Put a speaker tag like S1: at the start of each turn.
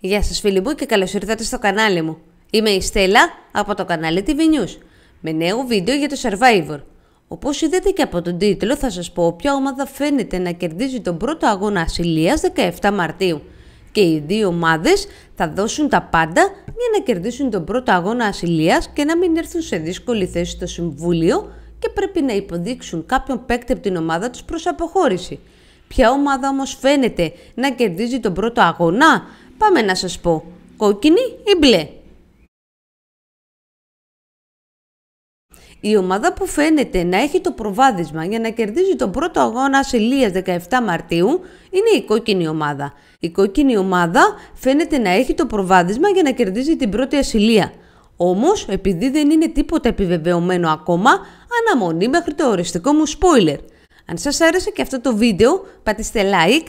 S1: Γεια σας φίλοι μου και καλώς ήρθατε στο κανάλι μου. Είμαι η Στέλλα από το κανάλι TV News με νέο βίντεο για το Survivor. Όπως είδατε και από τον τίτλο θα σας πω ποια ομάδα φαίνεται να κερδίζει τον πρώτο αγώνα ασυλίας 17 Μαρτίου και οι δύο ομάδες θα δώσουν τα πάντα για να κερδίσουν τον πρώτο αγώνα ασυλίας και να μην έρθουν σε δύσκολη θέση στο Συμβούλιο και πρέπει να υποδείξουν κάποιον παίκτη από την ομάδα τους προς αποχώρηση. Ποια ομάδα όμως φαίνεται να κερδίζει τον πρώτο αγώνα Πάμε να σας πω. Κόκκινη ή μπλε. Η ομάδα που φαίνεται να έχει το προβάδισμα για να κερδίζει τον πρώτο αγώνα σε 17 Μαρτίου είναι η κόκκινη ομάδα. Η κόκκινη ομάδα φαίνεται να έχει το προβάδισμα για να κερδίζει την πρώτη ασυλία. Όμως, επειδή δεν είναι τίποτα επιβεβαιωμένο ακόμα, αναμονή μέχρι το οριστικό μου spoiler. Αν σας άρεσε και αυτό το βίντεο, πατήστε like